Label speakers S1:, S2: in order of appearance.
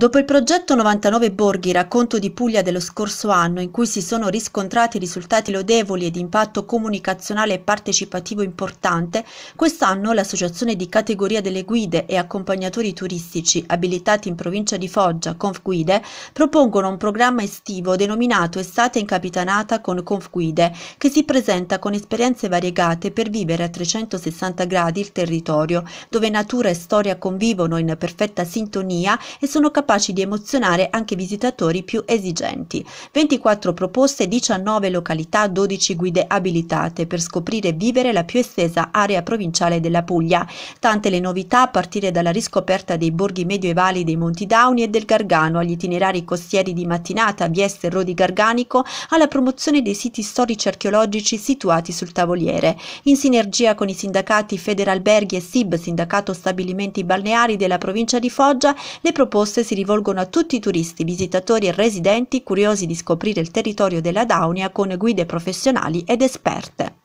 S1: Dopo il progetto 99 Borghi, racconto di Puglia dello scorso anno, in cui si sono riscontrati risultati lodevoli e di impatto comunicazionale e partecipativo importante, quest'anno l'Associazione di categoria delle guide e accompagnatori turistici abilitati in provincia di Foggia, Confguide, propongono un programma estivo denominato Estate incapitanata con Confguide, che si presenta con esperienze variegate per vivere a 360 gradi il territorio, dove natura e storia convivono in perfetta sintonia e sono capaci capaci di emozionare anche visitatori più esigenti. 24 proposte, 19 località, 12 guide abilitate per scoprire e vivere la più estesa area provinciale della Puglia. Tante le novità a partire dalla riscoperta dei borghi medioevali dei Monti Dauni e del Gargano, agli itinerari costieri di Mattinata, Vieste e Rodi Garganico, alla promozione dei siti storici archeologici situati sul tavoliere. In sinergia con i sindacati Federalberghi e SIB, Sindacato Stabilimenti Balneari della provincia di Foggia, le proposte si rivolgono a tutti i turisti, visitatori e residenti curiosi di scoprire il territorio della Daunia con guide professionali ed esperte.